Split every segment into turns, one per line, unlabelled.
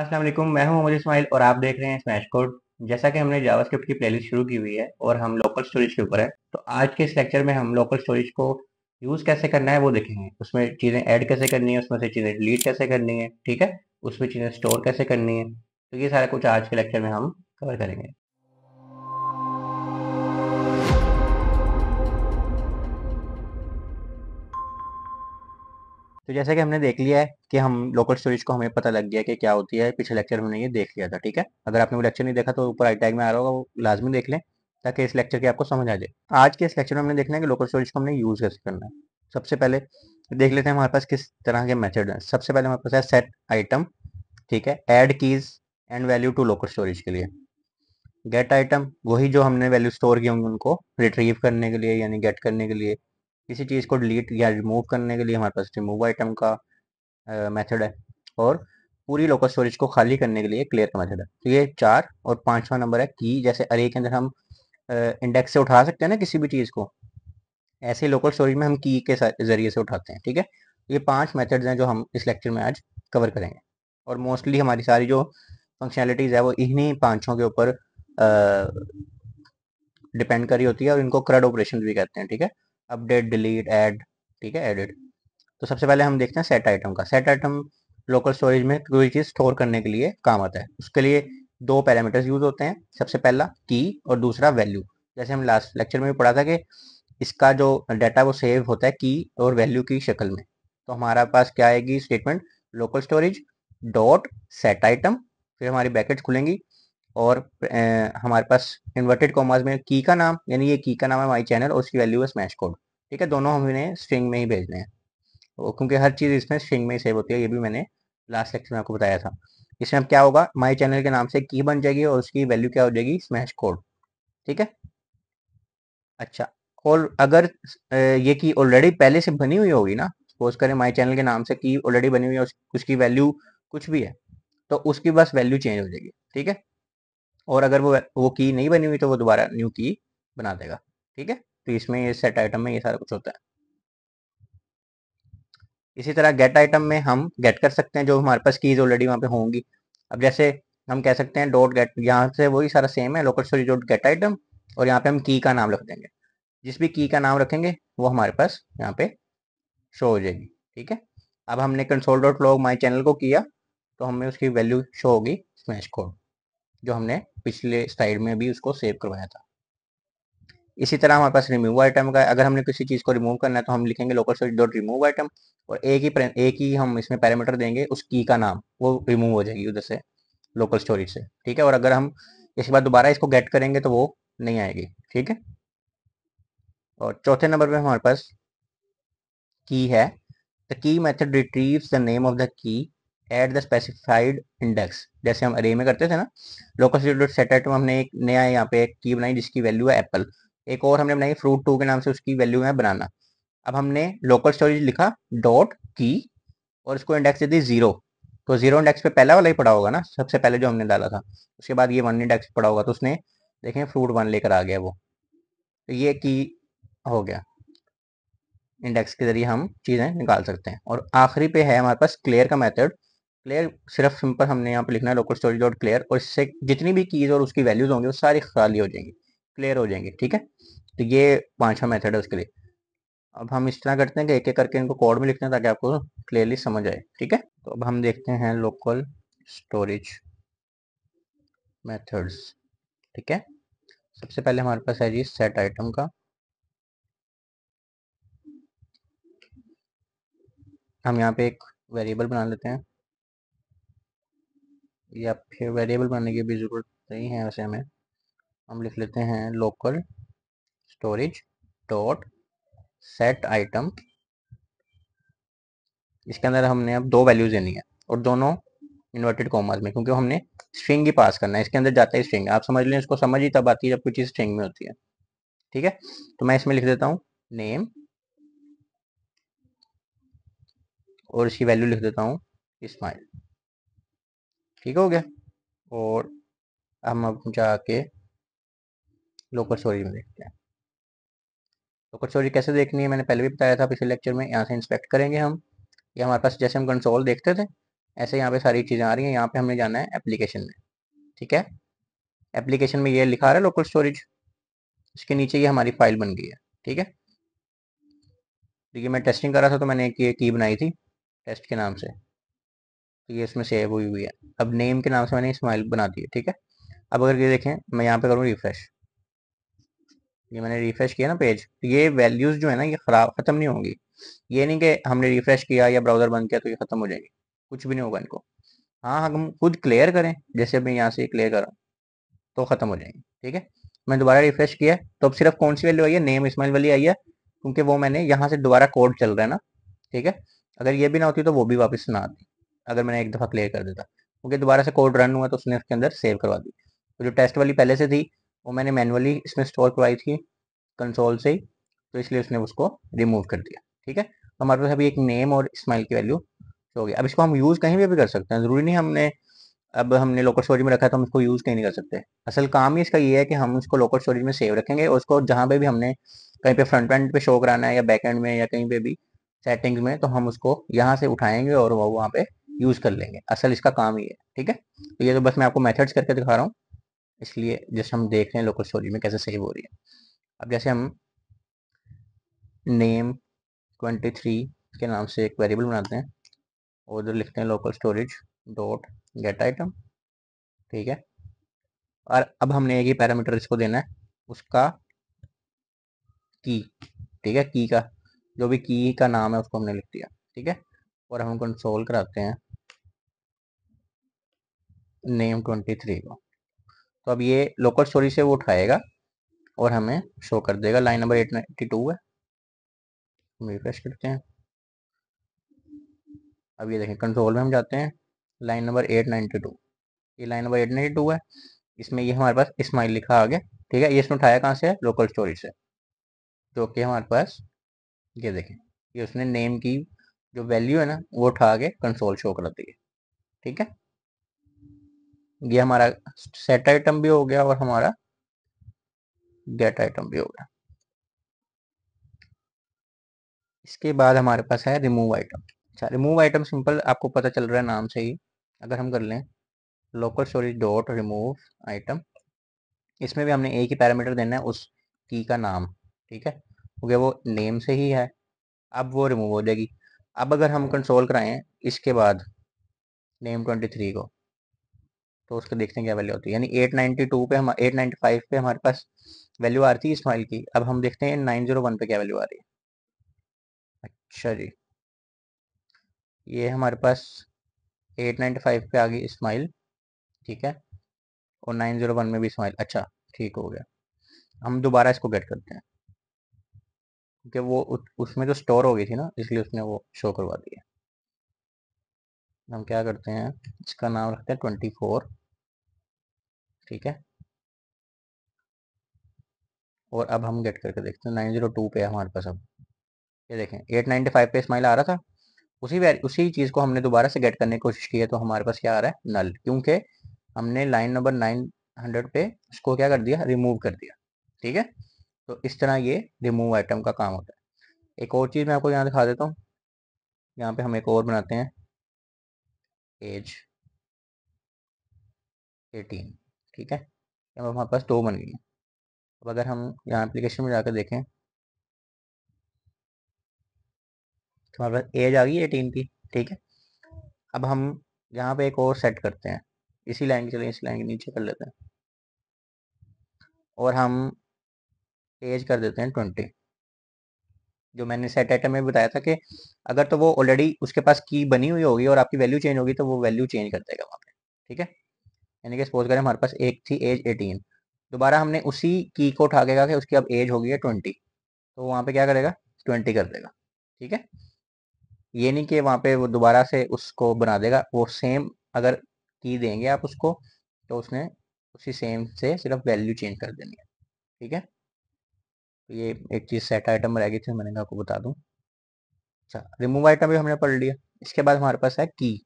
अस्सलाम वालेकुम मैं हूं मोहम्मद इस्माइल और आप देख रहे हैं स्मैश कोड जैसा कि हमने जावास्क्रिप्ट की प्लेलिस्ट शुरू की हुई है और हम लोकल स्टोरेज के ऊपर है तो आज के इस लेक्चर में हम लोकल स्टोरेज को यूज़ कैसे करना है वो देखेंगे उसमें चीज़ें ऐड कैसे करनी है उसमें से चीज़ें डिलीट कैसे करनी है ठीक है उसमें चीज़ें स्टोर कैसे करनी है तो ये सारा कुछ आज के लेक्चर में हम कवर करेंगे तो जैसे कि हमने देख लिया है कि हम लोकल स्टोरेज को हमें पता लग गया कि क्या होती है पिछले लेक्चर में ये देख लिया था ठीक है अगर आपने वो लेक्चर नहीं देखा तो ऊपर आई टैग में आ रहा होगा वो लाजमी देख लें ताकि इस लेक्चर की आपको समझ आ जाए आज के इस लेक्चर में हमने देखना है कि लोकल स्टोरेज को हमने यूज़ कैसे करना है सबसे पहले देख लेते हैं हमारे पास किस तरह के मेथड हैं सबसे पहले हमारे पास है सेट आइटम ठीक है add keys and value to local storage के लिए गेट आइटम वही जो हमने वैल्यू स्टोर किए होंगे उनको रिट्रीव करने के लिए यानी गेट करने के लिए किसी चीज़ को डिलीट या रिमूव करने के लिए हमारे पास रिमूव आइटम का मेथड है और पूरी लोकल स्टोरेज को खाली करने के लिए क्लियर का मेथड है तो ये चार और पांचवा नंबर है की जैसे अरे के अंदर हम इंडेक्स से उठा सकते हैं ना किसी भी चीज़ को ऐसे लोकल स्टोरेज में हम की के जरिए से उठाते हैं ठीक है ये पांच मेथड्स हैं जो हम इस लेक्चर में आज कवर करेंगे और मोस्टली हमारी सारी जो फंक्शनैलिटीज़ है वो इन्हीं पांचों के ऊपर डिपेंड करी होती है और इनको क्रड ऑपरेशन भी कहते हैं ठीक है अपडेट डिलीट ऐड ठीक है एडिट तो सबसे पहले हम देखते हैं सेट आइटम का सेट आइटम लोकल स्टोरेज में कोई चीज़ स्टोर करने के लिए काम आता है उसके लिए दो पैरामीटर्स यूज होते हैं सबसे पहला की और दूसरा वैल्यू जैसे हम लास्ट लेक्चर में भी पढ़ा था कि इसका जो डाटा वो सेव होता है की और वैल्यू की शक्ल में तो हमारा पास क्या आएगी statement local storage dot set item फिर हमारी बैकेट खुलेंगी और हमारे पास इन्वर्टेड कॉमर्स में की का नाम यानी ये की का नाम है माई चैनल और उसकी वैल्यू है स्मैश कोड ठीक है दोनों हमें स्ट्रिंग में ही भेजने हैं क्योंकि हर चीज़ इसमें स्ट्रिंग में ही सेव होती है ये भी मैंने लास्ट लेक्चर में आपको बताया था इसमें अब क्या होगा माई चैनल के नाम से की बन जाएगी और उसकी वैल्यू क्या हो जाएगी स्मैश कोड ठीक है अच्छा और अगर ये की ऑलरेडी पहले से बनी हुई होगी ना सपोज करें माई चैनल के नाम से की ऑलरेडी बनी हुई है उसकी वैल्यू कुछ भी है तो उसकी बस वैल्यू चेंज हो जाएगी ठीक है और अगर वो वो की नहीं बनी हुई तो वो दोबारा न्यू की बना देगा ठीक है तो इसमें ये सेट आइटम में ये सारा कुछ होता है इसी तरह गेट आइटम में हम गेट कर सकते हैं जो हमारे पास कीज ऑलरेडी वहां पे होंगी अब जैसे हम कह सकते हैं डॉट गेट यहाँ से वही सारा सेम है local storage dot get item और यहाँ पे हम की का नाम रख देंगे जिस भी की का नाम रखेंगे वो हमारे पास यहाँ पे शो हो जाएगी ठीक है अब हमने console dot log my channel को किया तो हमें उसकी वैल्यू शो होगी स्मैश कोड जो हमने पिछले स्लाइड में भी उसको सेव करवाया था इसी तरह हमारे पास रिमूव आइटम का अगर हमने किसी चीज़ को रिमूव करना है तो हम लिखेंगे local search dot remove item और एक ही एक ही हम इसमें पैरामीटर देंगे उस की का नाम वो रिमूव हो जाएगी उधर से लोकल स्टोरेज से ठीक है और अगर हम इसके बाद दोबारा इसको गेट करेंगे तो वो नहीं आएगी ठीक है और चौथे नंबर पे हमारे पास की है the key method retrieves the name of the key at the specified index जैसे हम अरे में करते थे ना लोकल स्टूडेंट सेट में हमने एक नया यहाँ पे की बनाई जिसकी वैल्यू है एप्पल एक और हमने बनाई फ्रूट टू के नाम से उसकी वैल्यू है बनाना अब हमने लोकल स्टोरेज लिखा डॉट की और इसको इंडेक्स दे दी जीरो तो जीरो इंडेक्स पे पहला वाला ही पड़ा होगा ना सबसे पहले जो हमने डाला था उसके बाद ये वन इंडेक्स पड़ा होगा तो उसने देखें फ्रूट वन लेकर आ गया वो तो ये की हो गया इंडेक्स के जरिए हम चीज़ें निकाल सकते हैं और आखिरी पे है हमारे पास क्लियर का मेथड क्लियर सिर्फ सिंपल हमने यहाँ पे लिखना है लोकल स्टोरेज डॉट क्लियर और इससे जितनी भी कीज और उसकी वैल्यूज होंगे वो सारी खाली हो जाएंगी क्लियर हो जाएंगे ठीक है तो ये पांचवा मेथड है उसके लिए अब हम इस तरह करते हैं कि एक एक करके इनको कोड में लिखते हैं ताकि आपको क्लियरली समझ आए ठीक है तो अब हम देखते हैं लोकल स्टोरेज मेथड्स ठीक है सबसे पहले हमारे पास है जी सेट आइटम का हम यहाँ पे एक वेरिएबल बना लेते हैं या फिर वेरिएबल बनाने की भी ज़रूरत नहीं है वैसे हमें हम लिख लेते हैं local storage dot set item इसके अंदर हमने अब दो वैल्यूज देनी है और दोनों इन्वर्टेड कॉमर्स में क्योंकि हमने स्ट्रिंग ही पास करना है इसके अंदर जाता है स्ट्रिंग आप समझ लें इसको समझ ही तब आती है जब कोई चीज़ स्ट्रिंग में होती है ठीक है तो मैं इसमें लिख देता हूँ नेम और इसकी वैल्यू लिख देता हूँ स्माइल ठीक हो गया और हम अब जाके लोकल स्टोरेज में देखते हैं लोकल स्टोरेज कैसे देखनी है मैंने पहले भी बताया था पिछले लेक्चर में यहाँ से इंस्पेक्ट करेंगे हम ये हमारे पास जैसे हम कंसोल देखते थे ऐसे यहाँ पे सारी चीज़ें आ रही हैं यहाँ पे हमने जाना है एप्लीकेशन में ठीक है एप्लीकेशन में ये लिखा रहा है लोकल स्टोरेज इसके नीचे ये हमारी फाइल बन गई है ठीक है देखिए मैं टेस्टिंग कर रहा था तो मैंने एक ये की बनाई थी टेस्ट के नाम से तो ये इसमें सेव हुई हुई है अब नेम के नाम से मैंने स्माइल बना दी है ठीक है अब अगर ये देखें मैं यहाँ पे करूँ रिफ्रेश ये मैंने रिफ्रेश किया ना पेज तो ये वैल्यूज़ जो है ना ये ख़राब ख़त्म नहीं होंगी ये नहीं कि हमने रिफ्रेश किया या ब्राउज़र बंद किया तो ये ख़त्म हो जाएगी कुछ भी नहीं होगा इनको हाँ हम खुद क्लियर करें जैसे मैं यहाँ से क्लियर कर रहा हूँ तो ख़त्म हो जाएंगे ठीक है मैं दोबारा रिफ्रेश किया तो अब सिर्फ कौन सी वैल्यू आई है नेम इसमाइल वाली आई है क्योंकि वो मैंने यहाँ से दोबारा कोड चल रहा है ना ठीक है अगर ये भी ना होती तो वो भी वापस ना आती अगर मैंने एक दफ़ा क्लियर कर देता क्योंकि दोबारा से कोड रन हुआ तो उसने उसके अंदर सेव करवा दी तो जो टेस्ट वाली पहले से थी वो मैंने मैनुअली इसमें स्टोर करवाई थी कंसोल से ही तो इसलिए उसने उसको रिमूव कर दिया ठीक है तो हमारे पास अभी एक नेम और स्माइल की वैल्यू हो गई अब इसको हम यूज़ कहीं भी, भी कर सकते हैं ज़रूरी नहीं हमने अब हमने लोकल स्टोरेज में रखा तो हम इसको यूज़ कहीं नहीं कर सकते असल काम ही इसका ये है कि हम उसको लोकल स्टोरेज में सेव रखेंगे और उसको जहाँ पे भी हमने कहीं पे फ्रंट एंड पे शो कराना है या बैक एंड में या कहीं पे भी सेटिंग्स में तो हम उसको यहाँ से उठाएंगे और वो वहाँ पे यूज कर लेंगे असल इसका काम ही है ठीक है तो ये तो बस मैं आपको मेथड्स करके दिखा रहा हूँ इसलिए जैसे हम देख रहे हैं लोकल स्टोरेज में कैसे सेव हो रही है अब जैसे हम नेम 23 के नाम से एक वेरिएबल बनाते हैं और उधर लिखते हैं local storage dot get item ठीक है और अब हमने एक ही पैरामीटर इसको देना है उसका की ठीक है की का जो भी की का नाम है उसको हमने लिख दिया ठीक है और हम कंसोल कराते हैं नेम ट्वेंटी थ्री को तो अब ये लोकल स्टोरी से वो उठाएगा और हमें शो कर देगा line number eight ninety two है हम रिफ्रेश करते हैं अब ये देखें कंट्रोल में हम जाते हैं line number eight ninety two ये line number eight ninety two है इसमें ये हमारे पास इस्माइल लिखा आगे ठीक है ये इसने उठाया कहाँ से लोकल स्टोरी से जो कि हमारे पास ये देखें ये उसने नेम की जो वैल्यू है ना वो उठा के कंसोल शो कर दी है ठीक है ये हमारा सेट आइटम भी हो गया और हमारा गेट आइटम भी हो गया इसके बाद हमारे पास है रिमूव आइटम अच्छा रिमूव आइटम सिंपल आपको पता चल रहा है नाम से ही अगर हम कर लें local storage dot remove item इसमें भी हमने एक ही पैरामीटर देना है उस की का नाम ठीक है क्योंकि वो नेम से ही है अब वो रिमूव हो जाएगी अब अगर हम कंसोल कराएं इसके बाद नेम ट्वेंटी थ्री को तो उसको देखते हैं क्या वैल्यू होती है यानी 892 पे हम 895 पे हमारे पास वैल्यू आ रही थी इस्माइल की अब हम देखते हैं 901 पे क्या वैल्यू आ रही है अच्छा जी ये हमारे पास 895 पे आ गई इस्माइल ठीक है और 901 में भी इस्माइल अच्छा ठीक हो गया हम दोबारा इसको गेट करते हैं क्योंकि वो उसमें तो स्टोर हो गई थी ना इसलिए उसने वो शो करवा दिया हम क्या करते हैं इसका नाम रखते हैं ट्वेंटी फोर ठीक है और अब हम गेट करके देखते हैं नाइन जीरो टू पे हमारे पास अब ये देखें एट नाइनटी फाइव पे स्माइल आ रहा था उसी उसी चीज़ को हमने दोबारा से गेट करने की कोशिश की है तो हमारे पास क्या आ रहा है नल क्योंकि हमने लाइन नंबर नाइन हंड्रेड पे उसको क्या कर दिया रिमूव कर दिया ठीक है तो इस तरह ये रिमूव आइटम का काम होता है एक और चीज़ मैं आपको यहाँ दिखा देता हूँ यहाँ पे हम एक और बनाते हैं एज एटीन ठीक है अब हमारे पास दो बन गई है अब अगर हम यहाँ एप्लीकेशन में जाकर देखें तो हमारे पास एज आ गई एटीन की ठीक है अब हम यहाँ पे एक और सेट करते हैं इसी लाइन के चलिए इसी लाइन के नीचे कर लेते हैं और हम एज कर देते हैं ट्वेंटी जो मैंने सेट आइटम में बताया था कि अगर तो वो ऑलरेडी उसके पास की बनी हुई होगी और आपकी वैल्यू चेंज होगी तो वो वैल्यू चेंज कर देगा वहाँ पे ठीक है यानी कि सपोज करें हमारे पास एक थी एज एटीन दोबारा हमने उसी की को उठा के कि उसकी अब एज होगी है ट्वेंटी तो वहाँ पे क्या करेगा ट्वेंटी कर देगा ठीक है ये नहीं कि वहाँ पे वो दोबारा से उसको बना देगा वो सेम अगर की देंगे आप उसको तो उसने उसी सेम से सिर्फ वैल्यू चेंज कर देनी है ठीक है ये एक चीज़ सेट आइटम रह गई थी मैंने आपको बता दूँ अच्छा रिमूव आइटम भी हमने पढ़ लिया इसके बाद हमारे पास है की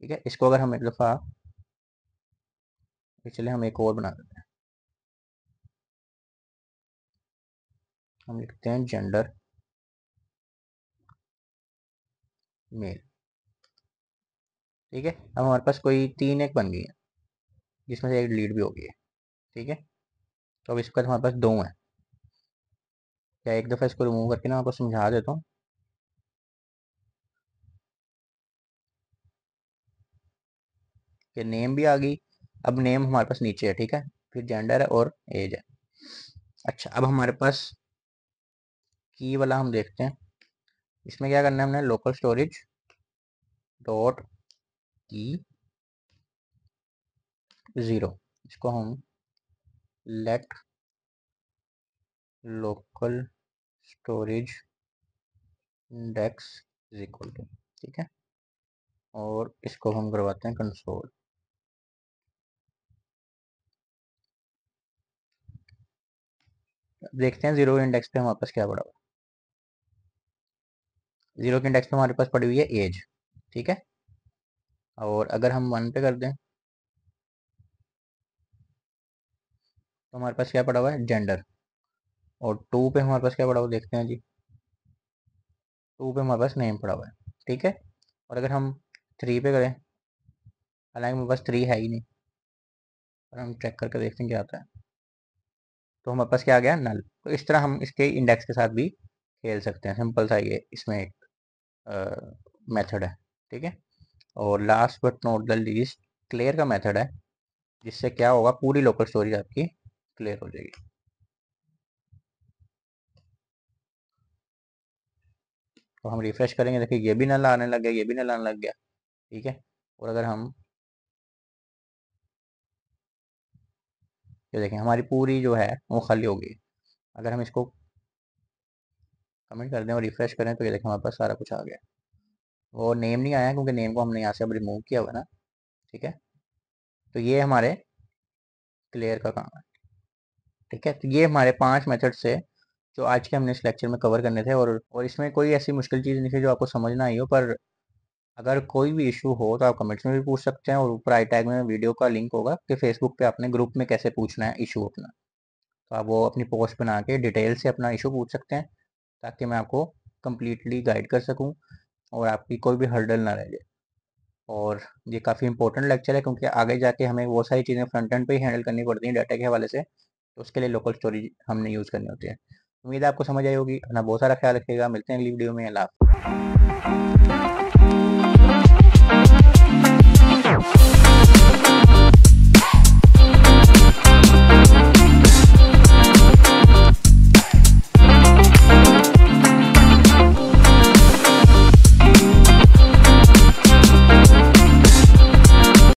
ठीक है इसको अगर हम एक दफ़ा चले हम एक और बना देते हैं हम लिखते हैं जेंडर मेल ठीक है अब हमारे पास कोई तीन एक बन गई है जिसमें से एक डिलीट भी हो गई है ठीक है तो अब इसके बाद हमारे पास दो हैं या एक दफ़ा इसको रिमूव करके ना आपको समझा देता हूँ कि नेम भी आ गई अब नेम हमारे पास नीचे है ठीक है फिर जेंडर है और एज है अच्छा अब हमारे पास की वाला हम देखते हैं इसमें क्या करना है हमने local storage dot key zero इसको हम let local storage index is equal to ठीक है और इसको हम करवाते हैं कंसोल देखते हैं जीरो इंडेक्स पे हमारे पास क्या पड़ा हुआ जीरो के इंडेक्स पे हमारे पास पड़ी हुई है एज ठीक है और अगर हम वन पे कर दें तो हमारे पास क्या पड़ा हुआ है जेंडर और टू पे हमारे पास क्या पड़ा हुआ देखते हैं जी टू पे हमारे पास नेम पड़ा हुआ है ठीक है और अगर हम थ्री पे करें हालांकि मेरे पास थ्री है ही नहीं और हम चेक करके देखते हैं क्या आता है तो हमारे पास क्या आ गया नल तो इस तरह हम इसके इंडेक्स के साथ भी खेल सकते हैं सिंपल सा ये इसमें एक मेथड है ठीक है और last but not the least clear का मेथड है जिससे क्या होगा पूरी लोकल स्टोरी आपकी क्लियर हो जाएगी तो हम रिफ्रेश करेंगे देखिए ये भी नल आने लग गया ये भी नल आने लग गया ठीक है और अगर हम ये देखें हमारी पूरी जो है वो खाली हो गई अगर हम इसको कमेंट कर दें और रिफ्रेश करें तो ये देखें हमारे पास सारा कुछ आ गया वो नेम नहीं आया क्योंकि नेम को हमने यहाँ से अब रिमूव किया हुआ ना ठीक है तो ये हमारे क्लियर का काम है ठीक है तो ये हमारे पांच मेथड से जो आज के हमने इस लेक्चर में कवर करने थे और और इसमें कोई ऐसी मुश्किल चीज़ नहीं थी जो आपको समझना आई हो पर अगर कोई भी इशू हो तो आप कमेंट्स में भी पूछ सकते हैं और ऊपर आई टैग में वीडियो का लिंक होगा कि फेसबुक पे आपने ग्रुप में कैसे पूछना है इशू अपना तो आप वो अपनी पोस्ट बना के डिटेल से अपना इशू पूछ सकते हैं ताकि मैं आपको कम्प्लीटली गाइड कर सकूँ और आपकी कोई भी हर्डल ना रह जाए और ये काफ़ी इंपॉर्टेंट लेक्चर है क्योंकि आगे जाके हमें वो सारी चीज़ें फ्रंट एंड पे ही हैंडल करनी पड़ती हैं डाटा के हवाले से तो उसके लिए लोकल स्टोरेज हमने यूज़ करनी होती है उम्मीद है आपको समझ आई होगी अपना बहुत सारा ख्याल रखिएगा मिलते हैं अगली वीडियो में अल्लाह